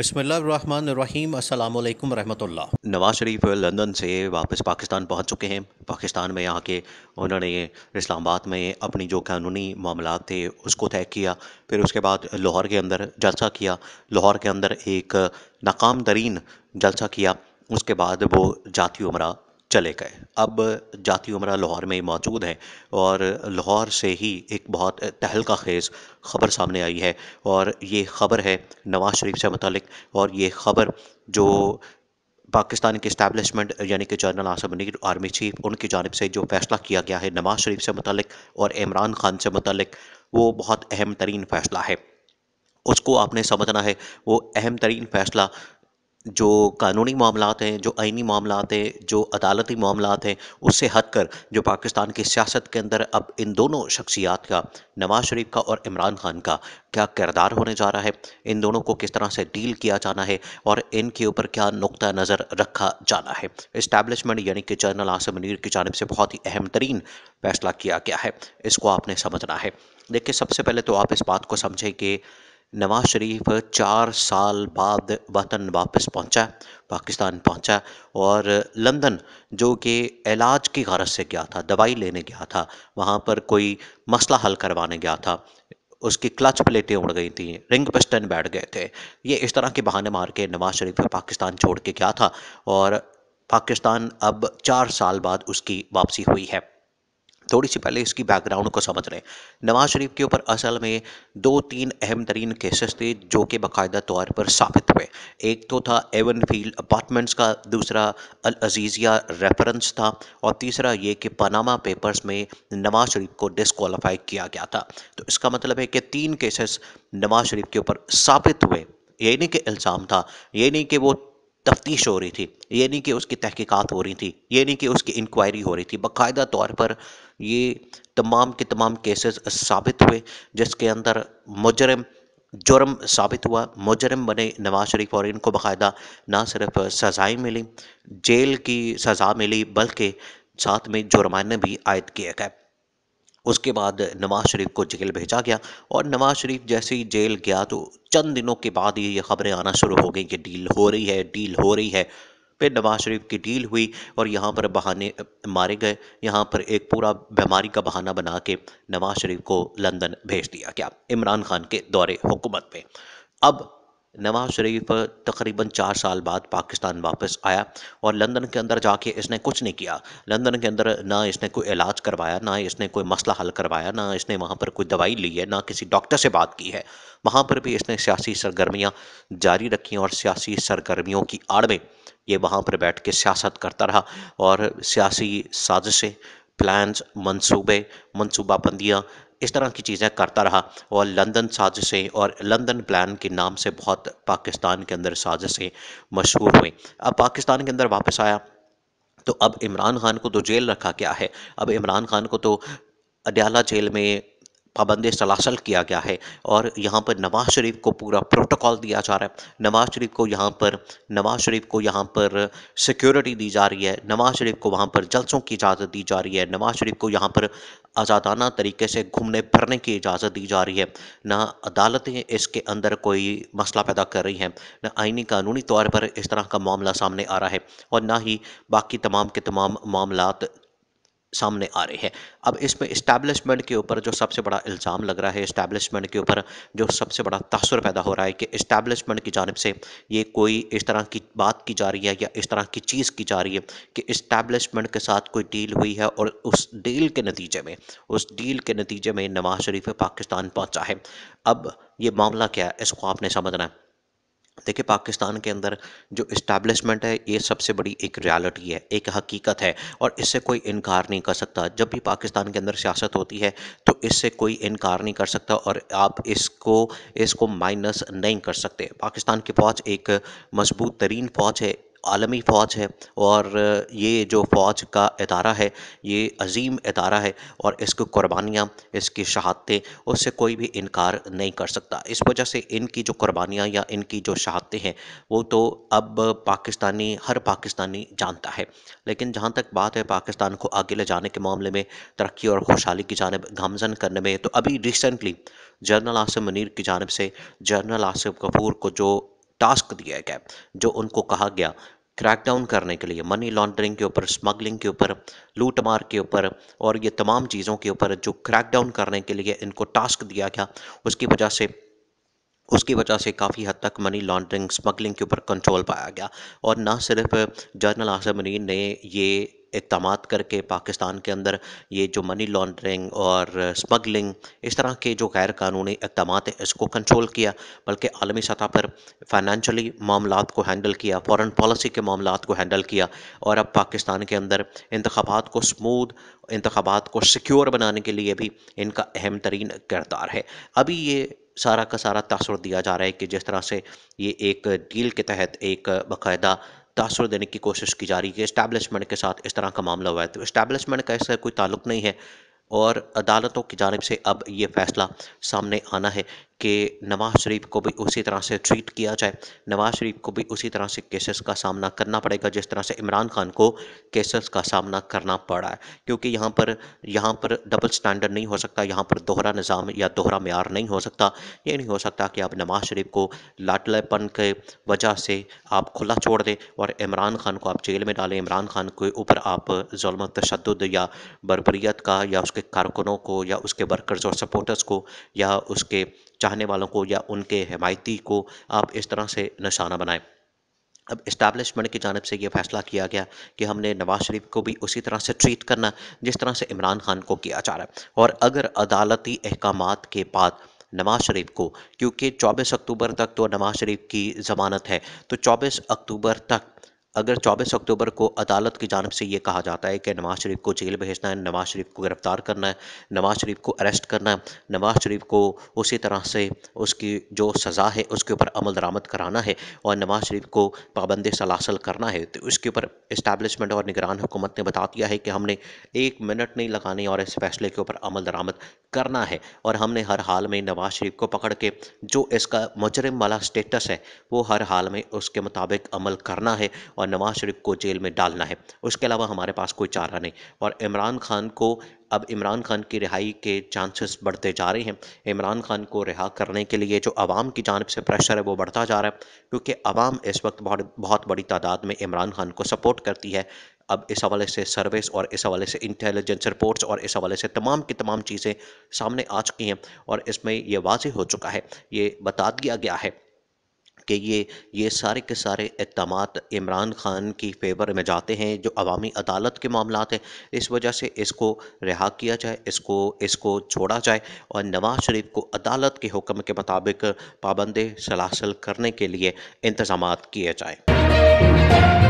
अस्सलाम वालेकुम रहमतुल्लाह नवाज़ शरीफ लंदन से वापस पाकिस्तान पहुंच चुके हैं पाकिस्तान में आके उन्होंने इस्लामाबाद में अपनी जो कानूनी मामला थे उसको तय किया फिर उसके बाद लाहौर के अंदर जलसा किया लाहौर के अंदर एक नाकाम तरीन जलसा किया उसके बाद वो जाती उमरा चले गए अब जाती उमरा लाहौर में मौजूद हैं और लाहौर से ही एक बहुत तहलका खेज ख़बर सामने आई है और ये ख़बर है नवाज़ शरीफ से मतलब और ये ख़बर जो पाकिस्तान के इस्टेबलिशमेंट यानी कि general Asim Munir army chief उनकी जानब से जो फैसला किया गया है नवाज़ शरीफ से मतलब और इमरान खान से मतलब वो बहुत अहम तरीन फ़ैसला है उसको आपने समझना है वो अहम तरीन फ़ैसला जो कानूनी मामला हैं जो आइनी मामला हैं जो अदालती मामला हैं उससे हट कर जो पाकिस्तान की सियासत के अंदर अब इन दोनों शख्सियात का नवाज शरीफ का और इमरान खान का क्या किरदार होने जा रहा है इन दोनों को किस तरह से डील किया जाना है और इनके ऊपर क्या नुक़ नज़र रखा जाना है इस्टेबलिशमेंट यानी कि जनरल आसम मुनीर की जानब से बहुत ही अहम तरीन फैसला किया गया है इसको आपने समझना है देखिए सबसे पहले तो आप इस बात को समझें कि नवाज शरीफ चार साल बाद वतन वापस पहुंचा पाकिस्तान पहुंचा और लंदन जो कि इलाज की गरज से गया था दवाई लेने गया था वहाँ पर कोई मसला हल करवाने गया था उसकी क्लच प्लेटें उड़ गई थी रिंग पिस्टन बैठ गए थे ये इस तरह के बहाने मार के नवाज शरीफ पाकिस्तान छोड़ के गया था और पाकिस्तान अब चार साल बाद उसकी वापसी हुई है थोड़ी सी पहले इसकी बैकग्राउंड को समझ रहे हैं नवाज शरीफ के ऊपर असल में दो तीन अहम तरीन केसेस थे जो कि बाकायदा तौर पर साबित हुए एक तो था एवन फील्ड अपार्टमेंट्स का दूसरा अल अजीज़िया रेफरेंस था और तीसरा ये कि पनामा पेपर्स में नवाज शरीफ को डिसकॉलीफाई किया गया था तो इसका मतलब है कि तीन केसेस नवाज शरीफ के ऊपर साबित हुए ये नहीं कि इल्ज़ाम था ये नहीं कि वो तफ्तीश हो रही थी यानी कि उसकी तहकीकात हो रही थी यानी कि उसकी इंक्वायरी हो रही थी बाकायदा तौर पर ये तमाम के तमाम केसेस साबित हुए जिसके अंदर मुजरम जुर्म साबित हुआ मुजरम बने नवाज शरीफ और इनको बाकायदा ना सिर्फ सज़ाएं मिली जेल की सज़ा मिली बल्कि साथ में जुर्माना भी आयद किया गया उसके बाद नवाज शरीफ को जेल भेजा गया और नवाज शरीफ जैसे ही जेल गया तो चंद दिनों के बाद ही ये खबरें आना शुरू हो गई कि डील हो रही है डील हो रही है फिर नवाज शरीफ की डील हुई और यहाँ पर बहाने मारे गए यहाँ पर एक पूरा बीमारी का बहाना बना के नवाज शरीफ को लंदन भेज दिया गया इमरान खान के दौरे हुकूमत में अब नवाज शरीफ तकरीबन चार साल बाद पाकिस्तान वापस आया और लंदन के अंदर जाके इसने कुछ नहीं किया लंदन के अंदर ना इसने कोई इलाज करवाया ना इसने कोई मसला हल करवाया ना इसने वहाँ पर कोई दवाई ली है ना किसी डॉक्टर से बात की है वहाँ पर भी इसने सियासी सरगर्मियाँ जारी रखी और सियासी सरगर्मियों की आड़ में ये वहाँ पर बैठ के सियासत करता रहा और सियासी साजिशें प्लान्स मंसूबे मनसूबाबंदियाँ बंदियाँ इस तरह की चीज़ें करता रहा और लंदन साजिशें और लंदन प्लान के नाम से बहुत पाकिस्तान के अंदर साजिशें मशहूर हुई अब पाकिस्तान के अंदर वापस आया तो अब इमरान खान को तो जेल रखा गया है अब इमरान खान को तो अडयाला जेल में पाबंद सलासल किया गया है और यहाँ पर नवाज शरीफ को पूरा प्रोटोकॉल दिया जा रहा है नवाज शरीफ को यहाँ पर नवाज शरीफ को यहाँ पर सिक्योरिटी दी जा रही है नवाज शरीफ को वहाँ पर जलसों की इजाज़त दी जा रही है नवाज शरीफ को यहाँ पर आज़ादाना तरीके से घूमने फिरने की इजाज़त दी जा रही है ना अदालतें इसके अंदर कोई मसला पैदा कर रही हैं ना आइनी कानूनी तौर पर इस तरह का मामला सामने आ रहा है और ना ही बाकी तमाम के तमाम मामला सामने आ रही है अब इसमें इस्टेब्लिशमेंट के ऊपर जो सबसे बड़ा इल्ज़ाम लग रहा है इस्टेब्लिशमेंट के ऊपर जो सबसे बड़ा तसर पैदा हो रहा है कि इस्टेब्लिशमेंट की जानब से ये कोई इस तरह की बात की जा रही है या इस तरह की चीज़ की जा रही है कि इस्टेब्लिशमेंट के साथ कोई डील हुई है और उस डील के नतीजे में उस डील के नतीजे में नवाज शरीफ पाकिस्तान पहुँचा है अब ये मामला क्या है इसको आपने समझना है देखिए पाकिस्तान के अंदर जो इस्टेब्लिशमेंट है ये सबसे बड़ी एक रियलिटी है एक हकीकत है और इससे कोई इनकार नहीं कर सकता जब भी पाकिस्तान के अंदर सियासत होती है तो इससे कोई इनकार नहीं कर सकता और आप इसको इसको माइनस नहीं कर सकते पाकिस्तान की फौज एक मजबूत तरीन फौज है आलमी फ़ौज है और ये जो फ़ौज का अदारा है ये अज़ीम अदारा है और इसको क़ुरबानियाँ इसकी शहादतें उससे कोई भी इनकार नहीं कर सकता इस वजह से इनकी जो क़ुरबानियाँ या इनकी जो शहादतें हैं वो तो अब पाकिस्तानी हर पाकिस्तानी जानता है लेकिन जहाँ तक बात है पाकिस्तान को आगे ले जाने के मामले में तरक्की और खुशहाली की जानब गामजन करने में तो अभी रिसेंटली जनरल आसिफ मनीर की जानब से जनरल आसिफ कपूर को जो टास्क दिया गया जो उनको कहा गया क्रैकडाउन करने के लिए मनी लॉन्ड्रिंग के ऊपर स्मगलिंग के ऊपर लूट मार के ऊपर और ये तमाम चीज़ों के ऊपर जो क्रैकडाउन करने के लिए इनको टास्क दिया गया उसकी वजह से उसकी वजह से काफ़ी हद तक मनी लॉन्ड्रिंग स्मगलिंग के ऊपर कंट्रोल पाया गया और ना सिर्फ जनरल आसम ने ये इकदाम करके पाकिस्तान के अंदर ये जो मनी लॉन्ड्रिंग और स्मगलिंग इस तरह के जो गैर कानूनी इकदाम हैं इसको कंट्रोल किया बल्कि आलमी सतह पर फाइनेंशली मामला को हैंडल किया फॉरेन पॉलिसी के मामला को हैंडल किया और अब पाकिस्तान के अंदर इंतबात को स्मूद इंतबात को सिक्योर बनाने के लिए भी इनका अहम तरीन किरदार है अभी ये सारा का सारा तासर दिया जा रहा है कि जिस तरह से ये एक डील के तहत एक बाकायदा तासर देने की कोशिश की जा रही है कि इस्टेबलिशमेंट के साथ इस तरह का मामला हुआ है तो इस्टेबलिशमेंट का इसका कोई ताल्लुक नहीं है और अदालतों की जानब से अब ये फैसला सामने आना है कि नवाज शरीफ को भी उसी तरह से ट्रीट किया जाए नवाज शरीफ को भी उसी तरह से केसेस का सामना करना पड़ेगा जिस तरह से इमरान खान को केसेस का सामना करना पड़ा है क्योंकि यहाँ पर यहाँ पर डबल स्टैंडर्ड नहीं हो सकता यहाँ पर दोहरा निज़ाम या दोहरा मैार नहीं हो सकता ये नहीं हो सकता कि आप नवाज शरीफ को लाटलेपन के वजह से आप खुला छोड़ दें और इमरान खान को आप जेल में डालें इमरान खान के ऊपर आप जुल्म तशद या बरबरीत का या उसके कारकुनों को या उसके वर्कर्स और सपोर्टर्स को या उसके चाहने वालों को या उनके हमायती को आप इस तरह से निशाना बनाएं अब इस्टेबलिशमेंट की जानब से ये फैसला किया गया कि हमने नवाज़ शरीफ को भी उसी तरह से ट्रीट करना जिस तरह से इमरान खान को किया जा रहा है और अगर अदालती अहकाम के बाद नवाज शरीफ को क्योंकि 24 अक्टूबर तक तो नवाज शरीफ की ज़मानत है तो 24 अक्टूबर तक अगर 24 अक्टूबर को अदालत की जानब से ये कहा जाता है कि नवाज़ शरीफ को जेल भेजना है नवाज़ शरीफ को गिरफ़्तार करना है नवाज़ शरीफ को अरेस्ट करना है नवाज़ शरीफ को उसी तरह से उसकी जो सज़ा है उसके ऊपर अमल दरामद कराना है और नवाज़ शरीफ को पाबंदी सलासल करना है तो उसके ऊपर इस्टेबलिशमेंट और निगरान हुकूमत ने बता दिया है कि हमने एक मिनट नहीं लगाने और इस फैसले के ऊपर अमल दरामद करना है और हमने हर हाल में नवाज़ शरीफ को पकड़ के जो इसका मुजरम वाला स्टेटस है वो हर हाल में उसके मुताबिक अमल करना है और नवाज शरीफ को जेल में डालना है उसके अलावा हमारे पास कोई चारा नहीं और इमरान खान को अब इमरान खान की रिहाई के चांसेस बढ़ते जा रहे हैं इमरान खान को रिहा करने के लिए जो आवाम की जानब से प्रेशर है वो बढ़ता जा रहा है क्योंकि आवाम इस वक्त बहुत बहुत बड़ी तादाद में इमरान खान को सपोर्ट करती है अब इस हवाले से सर्विस और इस हवाले से इंटेलिजेंस रिपोर्ट्स और इस हवाले से तमाम की तमाम चीज़ें सामने आ चुकी हैं और इसमें यह वाज हो चुका है ये बता दिया गया है कि ये ये सारे के सारे इकदाम इमरान खान की फेवर में जाते हैं जो अवामी अदालत के मामला हैं इस वजह से इसको रिहा किया जाए इसको इसको छोड़ा जाए और नवाज शरीफ को अदालत के हुक्म के मुताबिक पाबंद सलासल करने के लिए इंतजाम किए जाएँ